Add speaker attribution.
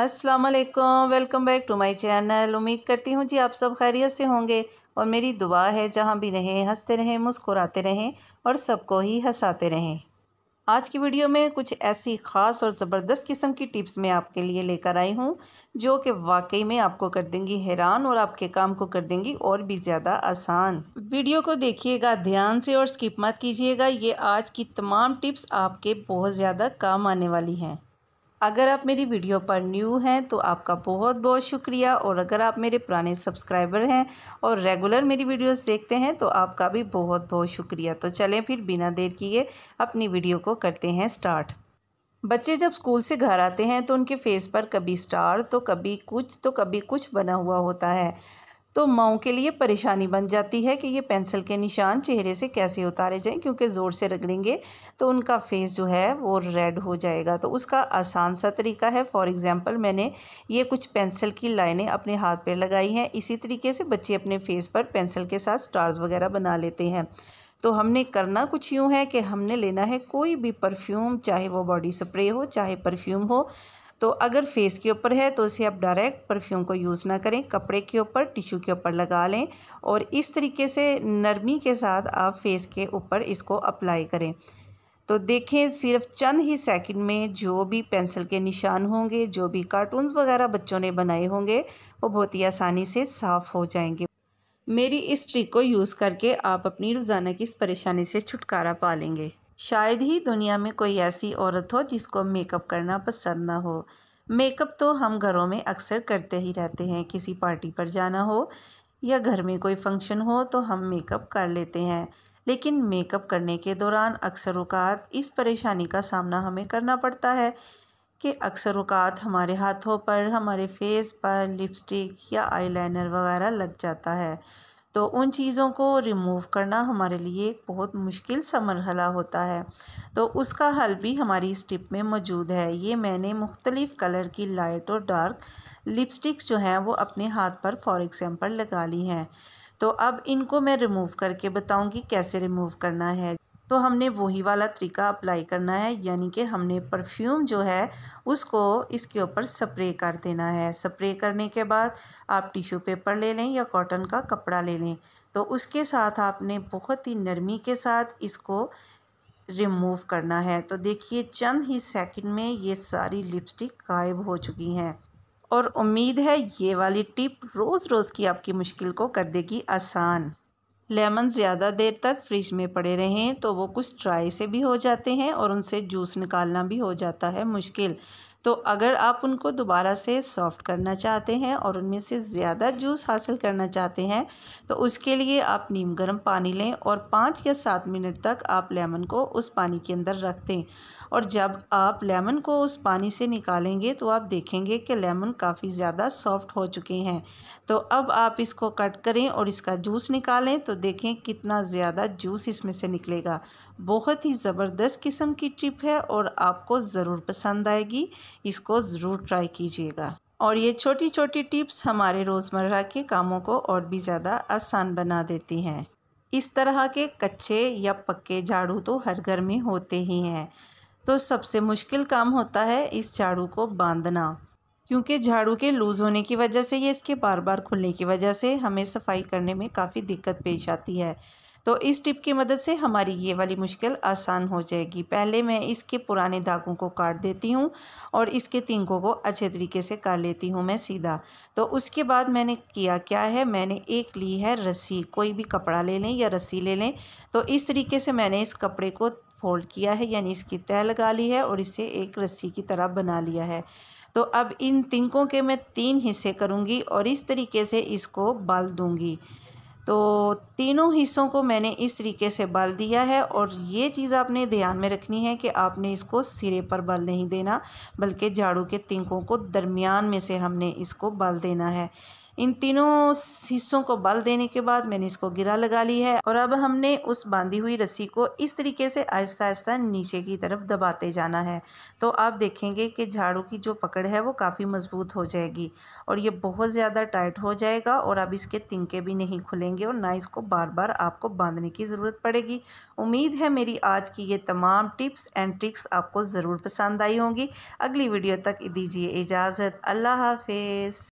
Speaker 1: अस्सलाम वालेकुम welcome back to my channel उम्मीद करती हूँ जी आप सब खैरियत से होंगे और मेरी दुआ है जहाँ भी रहें हंसते रहें मुस्कुराते रहें और सबको ही हंसाते रहें आज की वीडियो में कुछ ऐसी ख़ास और ज़बरदस्त किस्म की टिप्स मैं आपके लिए लेकर आई हूँ जो कि वाकई में आपको कर देंगी हैरान और आपके काम को कर देंगी और भी ज़्यादा आसान वीडियो को देखिएगा ध्यान से और स्किप मत कीजिएगा ये आज की तमाम टिप्स आपके बहुत ज़्यादा काम आने वाली हैं अगर आप मेरी वीडियो पर न्यू हैं तो आपका बहुत बहुत शुक्रिया और अगर आप मेरे पुराने सब्सक्राइबर हैं और रेगुलर मेरी वीडियोस देखते हैं तो आपका भी बहुत बहुत शुक्रिया तो चलें फिर बिना देर किए अपनी वीडियो को करते हैं स्टार्ट बच्चे जब स्कूल से घर आते हैं तो उनके फेस पर कभी स्टार्स तो कभी कुछ तो कभी कुछ बना हुआ होता है तो माओ के लिए परेशानी बन जाती है कि ये पेंसिल के निशान चेहरे से कैसे उतारे जाएं क्योंकि ज़ोर से रगड़ेंगे तो उनका फेस जो है वो रेड हो जाएगा तो उसका आसान सा तरीका है फॉर एग्ज़ाम्पल मैंने ये कुछ पेंसिल की लाइनें अपने हाथ पर लगाई हैं इसी तरीके से बच्चे अपने फेस पर पेंसिल के साथ स्टार्स वगैरह बना लेते हैं तो हमने करना कुछ यूँ है कि हमने लेना है कोई भी परफ्यूम चाहे वो बॉडी स्प्रे हो चाहे परफ्यूम हो तो अगर फेस के ऊपर है तो इसे आप डायरेक्ट परफ्यूम को यूज़ ना करें कपड़े के ऊपर टिश्यू के ऊपर लगा लें और इस तरीके से नरमी के साथ आप फेस के ऊपर इसको अप्लाई करें तो देखें सिर्फ चंद ही सेकंड में जो भी पेंसिल के निशान होंगे जो भी कार्टून्स वगैरह बच्चों ने बनाए होंगे वो बहुत ही आसानी से साफ़ हो जाएंगे मेरी इस ट्रिक को यूज़ करके आप अपनी रोज़ाना की इस परेशानी से छुटकारा पा लेंगे शायद ही दुनिया में कोई ऐसी औरत हो जिसको मेकअप करना पसंद ना हो मेकअप तो हम घरों में अक्सर करते ही रहते हैं किसी पार्टी पर जाना हो या घर में कोई फंक्शन हो तो हम मेकअप कर लेते हैं लेकिन मेकअप करने के दौरान अक्सर अवकात इस परेशानी का सामना हमें करना पड़ता है कि अक्सर अवकात हमारे हाथों पर हमारे फेस पर लिपस्टिक या आईलाइनर वगैरह लग जाता है तो उन चीज़ों को रिमूव करना हमारे लिए एक बहुत मुश्किल सा मरहला होता है तो उसका हल भी हमारी इस टिप में मौजूद है ये मैंने मुख्तलिफ़ कलर की लाइट और डार्क लिपस्टिक्स जो हैं वो अपने हाथ पर फॉर एग्ज़ाम्पल लगा ली हैं तो अब इनको मैं रिमूव करके बताऊँगी कैसे रिमूव करना है तो हमने वही वाला तरीका अप्लाई करना है यानी कि हमने परफ्यूम जो है उसको इसके ऊपर स्प्रे कर देना है स्प्रे करने के बाद आप टिश्यू पेपर ले लें या कॉटन का कपड़ा ले लें तो उसके साथ आपने बहुत ही नरमी के साथ इसको रिमूव करना है तो देखिए चंद ही सेकंड में ये सारी लिपस्टिक गायब हो चुकी हैं और उम्मीद है ये वाली टिप रोज़ रोज़ की आपकी मुश्किल को कर देगी आसान लेमन ज़्यादा देर तक फ्रिज में पड़े रहें तो वो कुछ ड्राई से भी हो जाते हैं और उनसे जूस निकालना भी हो जाता है मुश्किल तो अगर आप उनको दोबारा से सॉफ्ट करना चाहते हैं और उनमें से ज़्यादा जूस हासिल करना चाहते हैं तो उसके लिए आप नीम गर्म पानी लें और पाँच या सात मिनट तक आप लेमन को उस पानी के अंदर रख दें और जब आप लेमन को उस पानी से निकालेंगे तो आप देखेंगे कि लेमन काफ़ी ज़्यादा सॉफ्ट हो चुके हैं तो अब आप इसको कट करें और इसका जूस निकालें तो देखें कितना ज़्यादा जूस इसमें से निकलेगा बहुत ही ज़बरदस्त किस्म की ट्रिप है और आपको ज़रूर पसंद आएगी इसको ज़रूर ट्राई कीजिएगा और ये छोटी छोटी टिप्स हमारे रोज़मर्रा के कामों को और भी ज़्यादा आसान बना देती हैं इस तरह के कच्चे या पक्के झाड़ू तो हर घर में होते ही हैं तो सबसे मुश्किल काम होता है इस झाड़ू को बांधना क्योंकि झाड़ू के लूज़ होने की वजह से या इसके बार बार खुलने की वजह से हमें सफाई करने में काफ़ी दिक्कत पेश आती है तो इस टिप की मदद से हमारी ये वाली मुश्किल आसान हो जाएगी पहले मैं इसके पुराने धागों को काट देती हूँ और इसके तिंगों को अच्छे तरीके से काट लेती हूँ मैं सीधा तो उसके बाद मैंने किया क्या है मैंने एक ली है रस्सी कोई भी कपड़ा ले लें या रस्सी ले लें तो इस तरीके से मैंने इस कपड़े को फोल्ड किया है यानी इसकी तय लगा ली है और इसे एक रस्सी की तरह बना लिया है तो अब इन तिंकों के मैं तीन हिस्से करूँगी और इस तरीके से इसको बाल दूँगी तो तीनों हिस्सों को मैंने इस तरीके से बल दिया है और ये चीज़ आपने ध्यान में रखनी है कि आपने इसको सिरे पर बल नहीं देना बल्कि झाड़ू के तिनकों को दरमियान में से हमने इसको बल देना है इन तीनों हिस्सों को बल देने के बाद मैंने इसको गिरा लगा ली है और अब हमने उस बांधी हुई रस्सी को इस तरीके से आहिस्ता आहिस्ता नीचे की तरफ दबाते जाना है तो आप देखेंगे कि झाड़ू की जो पकड़ है वो काफ़ी मज़बूत हो जाएगी और ये बहुत ज़्यादा टाइट हो जाएगा और अब इसके तिनके भी नहीं खुलेंगे और ना इसको बार बार आपको बांधने की ज़रूरत पड़ेगी उम्मीद है मेरी आज की ये तमाम टिप्स एंड ट्रिक्स आपको ज़रूर पसंद आई होंगी अगली वीडियो तक दीजिए इजाज़त अल्लाह हाफिज़